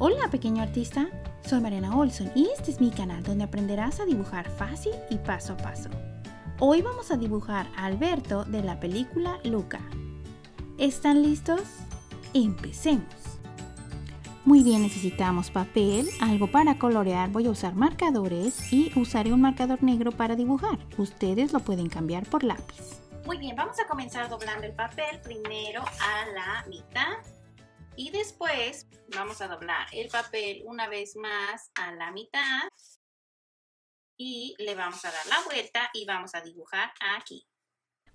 Hola pequeño artista, soy Mariana Olson y este es mi canal donde aprenderás a dibujar fácil y paso a paso. Hoy vamos a dibujar a Alberto de la película Luca. ¿Están listos? Empecemos. Muy bien, necesitamos papel, algo para colorear, voy a usar marcadores y usaré un marcador negro para dibujar. Ustedes lo pueden cambiar por lápiz. Muy bien, vamos a comenzar doblando el papel primero a la mitad y después vamos a doblar el papel una vez más a la mitad y le vamos a dar la vuelta y vamos a dibujar aquí.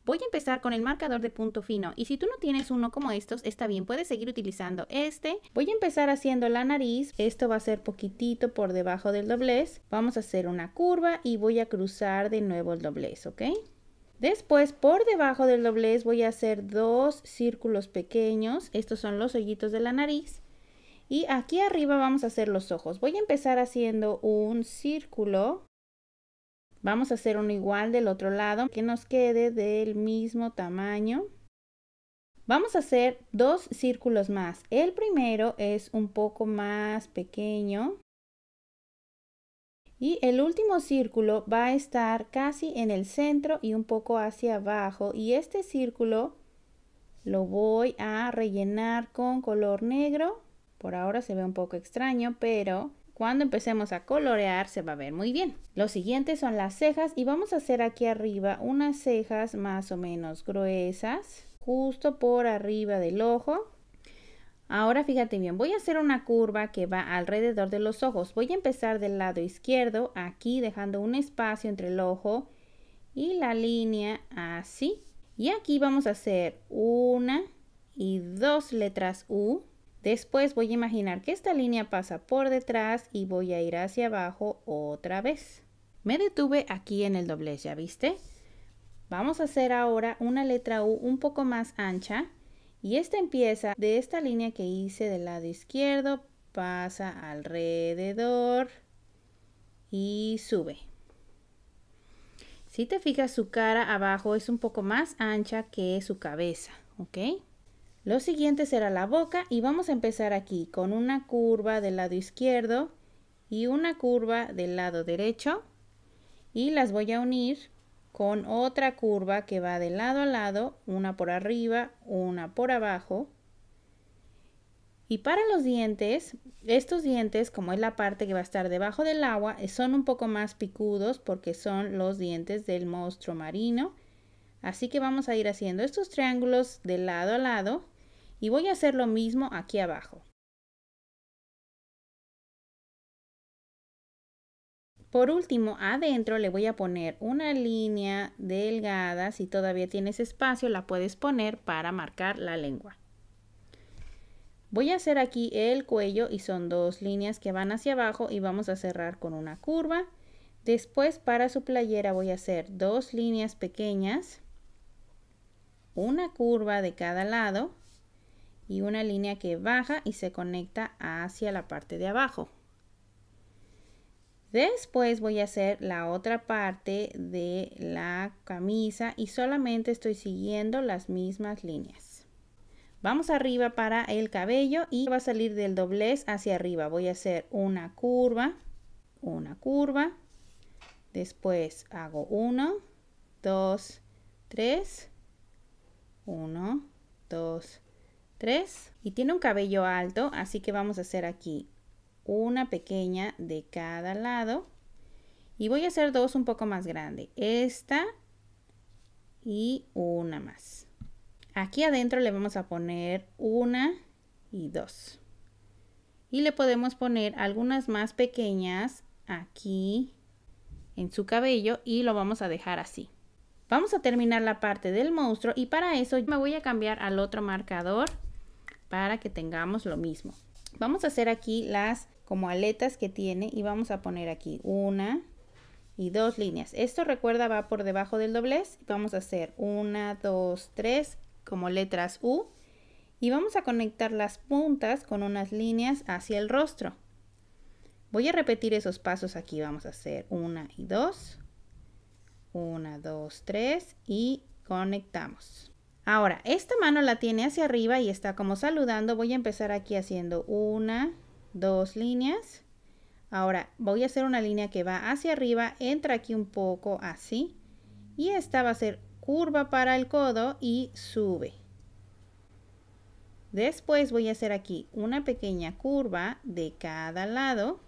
Voy a empezar con el marcador de punto fino y si tú no tienes uno como estos, está bien, puedes seguir utilizando este. Voy a empezar haciendo la nariz, esto va a ser poquitito por debajo del doblez. Vamos a hacer una curva y voy a cruzar de nuevo el doblez, ¿ok? Después, por debajo del doblez voy a hacer dos círculos pequeños. Estos son los hoyitos de la nariz. Y aquí arriba vamos a hacer los ojos. Voy a empezar haciendo un círculo. Vamos a hacer uno igual del otro lado, que nos quede del mismo tamaño. Vamos a hacer dos círculos más. El primero es un poco más pequeño. Y el último círculo va a estar casi en el centro y un poco hacia abajo. Y este círculo lo voy a rellenar con color negro. Por ahora se ve un poco extraño, pero cuando empecemos a colorear se va a ver muy bien. Lo siguiente son las cejas y vamos a hacer aquí arriba unas cejas más o menos gruesas, justo por arriba del ojo. Ahora fíjate bien, voy a hacer una curva que va alrededor de los ojos. Voy a empezar del lado izquierdo, aquí dejando un espacio entre el ojo y la línea así. Y aquí vamos a hacer una y dos letras U. Después voy a imaginar que esta línea pasa por detrás y voy a ir hacia abajo otra vez. Me detuve aquí en el doblez, ¿ya viste? Vamos a hacer ahora una letra U un poco más ancha y esta empieza de esta línea que hice del lado izquierdo, pasa alrededor y sube. Si te fijas, su cara abajo es un poco más ancha que su cabeza, ¿ok? Lo siguiente será la boca y vamos a empezar aquí con una curva del lado izquierdo y una curva del lado derecho y las voy a unir con otra curva que va de lado a lado, una por arriba, una por abajo. Y para los dientes, estos dientes, como es la parte que va a estar debajo del agua, eh, son un poco más picudos porque son los dientes del monstruo marino. Así que vamos a ir haciendo estos triángulos de lado a lado y voy a hacer lo mismo aquí abajo. Por último, adentro le voy a poner una línea delgada. Si todavía tienes espacio, la puedes poner para marcar la lengua. Voy a hacer aquí el cuello y son dos líneas que van hacia abajo y vamos a cerrar con una curva. Después para su playera voy a hacer dos líneas pequeñas, una curva de cada lado y una línea que baja y se conecta hacia la parte de abajo. Después voy a hacer la otra parte de la camisa y solamente estoy siguiendo las mismas líneas. Vamos arriba para el cabello y va a salir del doblez hacia arriba. Voy a hacer una curva, una curva, después hago 1, 2, 3, 1, 2, 3 y tiene un cabello alto así que vamos a hacer aquí una pequeña de cada lado y voy a hacer dos un poco más grande esta y una más aquí adentro le vamos a poner una y dos y le podemos poner algunas más pequeñas aquí en su cabello y lo vamos a dejar así vamos a terminar la parte del monstruo y para eso me voy a cambiar al otro marcador para que tengamos lo mismo Vamos a hacer aquí las como aletas que tiene y vamos a poner aquí una y dos líneas. Esto recuerda va por debajo del doblez. Vamos a hacer una, dos, tres como letras U y vamos a conectar las puntas con unas líneas hacia el rostro. Voy a repetir esos pasos aquí. Vamos a hacer una y dos. Una, dos, tres y conectamos. Ahora, esta mano la tiene hacia arriba y está como saludando. Voy a empezar aquí haciendo una, dos líneas. Ahora voy a hacer una línea que va hacia arriba, entra aquí un poco así. Y esta va a ser curva para el codo y sube. Después voy a hacer aquí una pequeña curva de cada lado.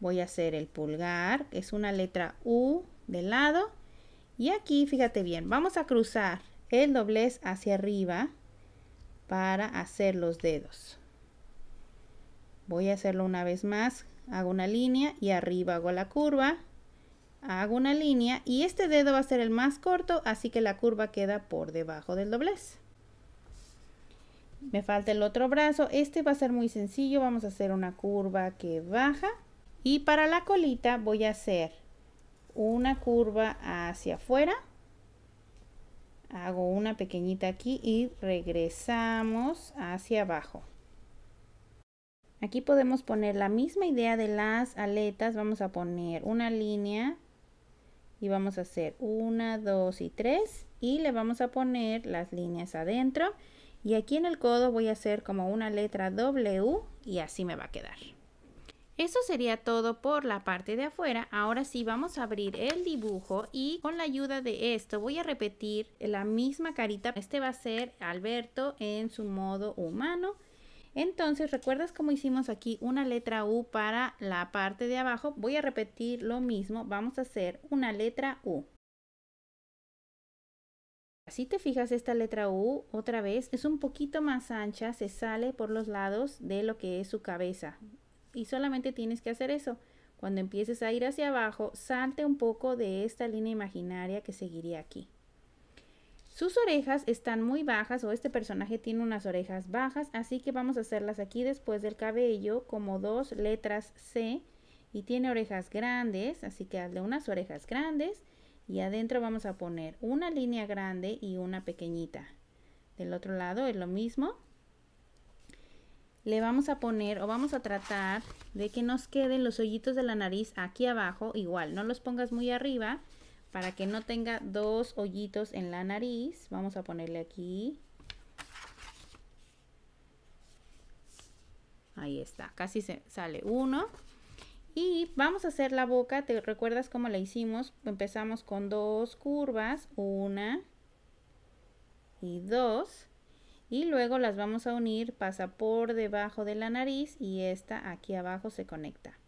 Voy a hacer el pulgar, que es una letra U de lado. Y aquí, fíjate bien, vamos a cruzar el doblez hacia arriba para hacer los dedos voy a hacerlo una vez más hago una línea y arriba hago la curva hago una línea y este dedo va a ser el más corto así que la curva queda por debajo del doblez me falta el otro brazo este va a ser muy sencillo vamos a hacer una curva que baja y para la colita voy a hacer una curva hacia afuera hago una pequeñita aquí y regresamos hacia abajo aquí podemos poner la misma idea de las aletas vamos a poner una línea y vamos a hacer una dos y tres y le vamos a poner las líneas adentro y aquí en el codo voy a hacer como una letra W y así me va a quedar eso sería todo por la parte de afuera. Ahora sí vamos a abrir el dibujo y con la ayuda de esto voy a repetir la misma carita. Este va a ser Alberto en su modo humano. Entonces, ¿recuerdas cómo hicimos aquí una letra U para la parte de abajo? Voy a repetir lo mismo. Vamos a hacer una letra U. Si te fijas, esta letra U otra vez es un poquito más ancha, se sale por los lados de lo que es su cabeza y solamente tienes que hacer eso. Cuando empieces a ir hacia abajo, salte un poco de esta línea imaginaria que seguiría aquí. Sus orejas están muy bajas o este personaje tiene unas orejas bajas, así que vamos a hacerlas aquí después del cabello como dos letras C y tiene orejas grandes, así que hazle unas orejas grandes y adentro vamos a poner una línea grande y una pequeñita. Del otro lado es lo mismo le vamos a poner o vamos a tratar de que nos queden los hoyitos de la nariz aquí abajo igual. No los pongas muy arriba para que no tenga dos hoyitos en la nariz. Vamos a ponerle aquí. Ahí está, casi se sale uno. Y vamos a hacer la boca, ¿te recuerdas cómo la hicimos? Empezamos con dos curvas, una y dos y luego las vamos a unir, pasa por debajo de la nariz y esta aquí abajo se conecta.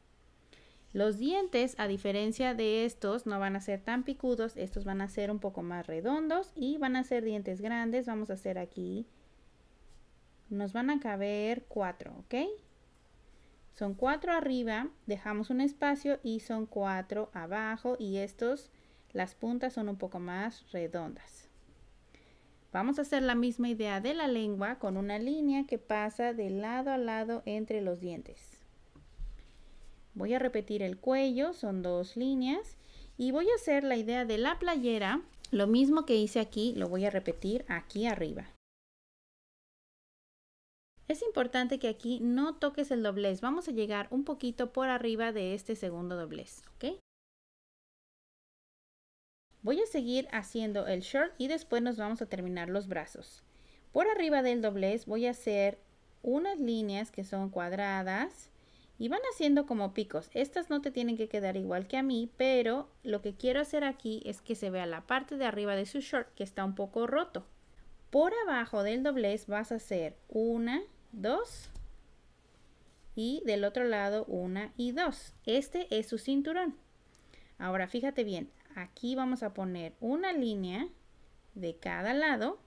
Los dientes, a diferencia de estos, no van a ser tan picudos, estos van a ser un poco más redondos y van a ser dientes grandes. Vamos a hacer aquí, nos van a caber cuatro, ¿ok? Son cuatro arriba, dejamos un espacio y son cuatro abajo y estos, las puntas son un poco más redondas. Vamos a hacer la misma idea de la lengua con una línea que pasa de lado a lado entre los dientes. Voy a repetir el cuello, son dos líneas. Y voy a hacer la idea de la playera, lo mismo que hice aquí, lo voy a repetir aquí arriba. Es importante que aquí no toques el doblez, vamos a llegar un poquito por arriba de este segundo doblez, Voy a seguir haciendo el short y después nos vamos a terminar los brazos. Por arriba del doblez voy a hacer unas líneas que son cuadradas y van haciendo como picos. Estas no te tienen que quedar igual que a mí, pero lo que quiero hacer aquí es que se vea la parte de arriba de su short que está un poco roto. Por abajo del doblez vas a hacer una, dos y del otro lado una y dos. Este es su cinturón. Ahora fíjate bien, aquí vamos a poner una línea de cada lado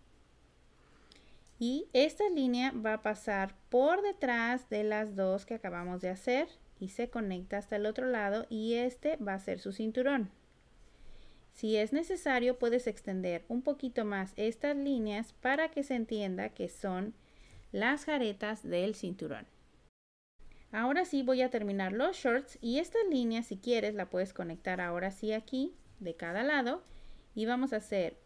y esta línea va a pasar por detrás de las dos que acabamos de hacer y se conecta hasta el otro lado y este va a ser su cinturón. Si es necesario puedes extender un poquito más estas líneas para que se entienda que son las jaretas del cinturón. Ahora sí voy a terminar los shorts y esta línea si quieres la puedes conectar ahora sí aquí de cada lado y vamos a hacer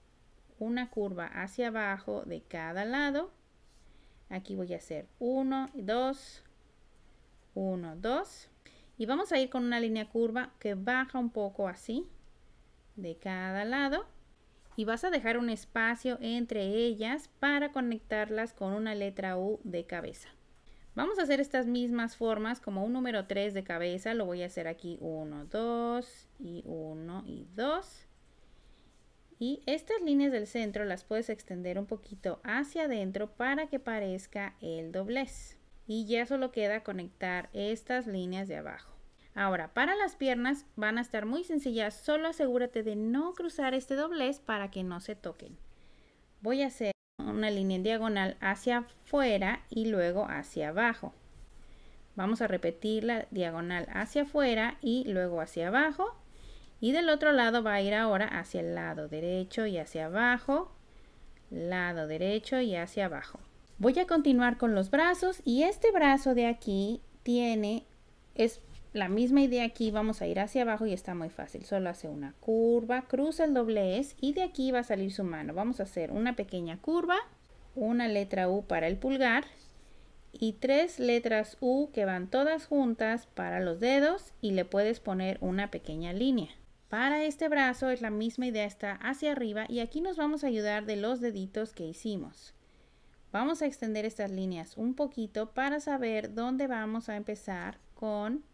una curva hacia abajo de cada lado. Aquí voy a hacer 1, 2, 1, 2. Y vamos a ir con una línea curva que baja un poco así de cada lado. Y vas a dejar un espacio entre ellas para conectarlas con una letra U de cabeza. Vamos a hacer estas mismas formas como un número 3 de cabeza. Lo voy a hacer aquí 1, 2 y 1 y 2. Y estas líneas del centro las puedes extender un poquito hacia adentro para que parezca el doblez. Y ya solo queda conectar estas líneas de abajo. Ahora, para las piernas van a estar muy sencillas. Solo asegúrate de no cruzar este doblez para que no se toquen. Voy a hacer una línea en diagonal hacia afuera y luego hacia abajo. Vamos a repetir la diagonal hacia afuera y luego hacia abajo. Y del otro lado va a ir ahora hacia el lado derecho y hacia abajo. Lado derecho y hacia abajo. Voy a continuar con los brazos y este brazo de aquí tiene, es la misma idea aquí, vamos a ir hacia abajo y está muy fácil. Solo hace una curva, cruza el doble S y de aquí va a salir su mano. Vamos a hacer una pequeña curva, una letra U para el pulgar y tres letras U que van todas juntas para los dedos y le puedes poner una pequeña línea. Para este brazo es la misma idea, está hacia arriba y aquí nos vamos a ayudar de los deditos que hicimos. Vamos a extender estas líneas un poquito para saber dónde vamos a empezar con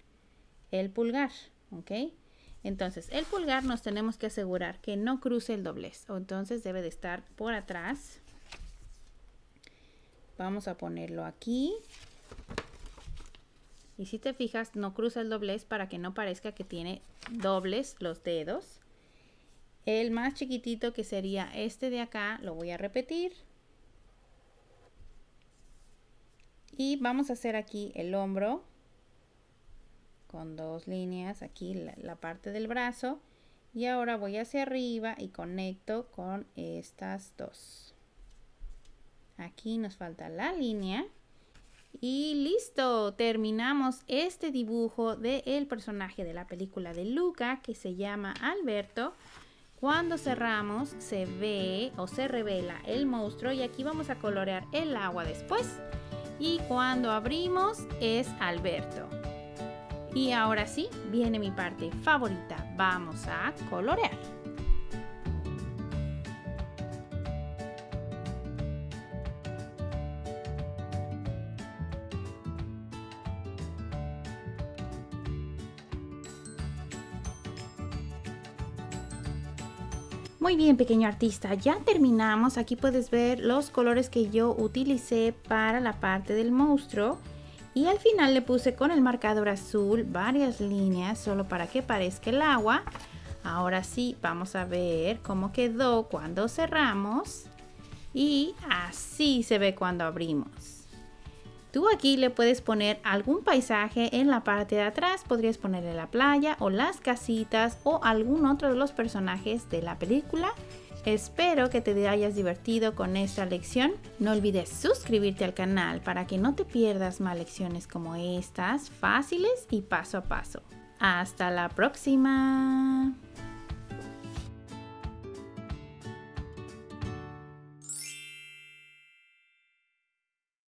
el pulgar, ¿ok? Entonces, el pulgar nos tenemos que asegurar que no cruce el doblez, o entonces debe de estar por atrás. Vamos a ponerlo aquí. Y si te fijas, no cruza el doblez para que no parezca que tiene dobles los dedos. El más chiquitito que sería este de acá, lo voy a repetir. Y vamos a hacer aquí el hombro con dos líneas aquí la, parte del brazo y ahora voy hacia arriba y conecto con estas dos aquí nos falta la línea y listo, terminamos este dibujo del el personaje de la película de Luca que se llama Alberto. Cuando cerramos se ve o se revela el monstruo y aquí vamos a colorear el agua después. Y cuando abrimos es Alberto. Y ahora sí, viene mi parte favorita. Vamos a colorear. Muy bien, pequeño artista, ya terminamos. Aquí puedes ver los colores que yo utilicé para la parte del monstruo y al final le puse con el marcador azul varias líneas solo para que parezca el agua. Ahora sí, vamos a ver cómo quedó cuando cerramos y así se ve cuando abrimos. Tú aquí le puedes poner algún paisaje en la parte de atrás, podrías ponerle la playa o las casitas o algún otro de los personajes de la película Espero que te hayas divertido con esta lección. No olvides suscribirte al canal para que no te pierdas más lecciones como estas, fáciles y paso a paso. Hasta la próxima.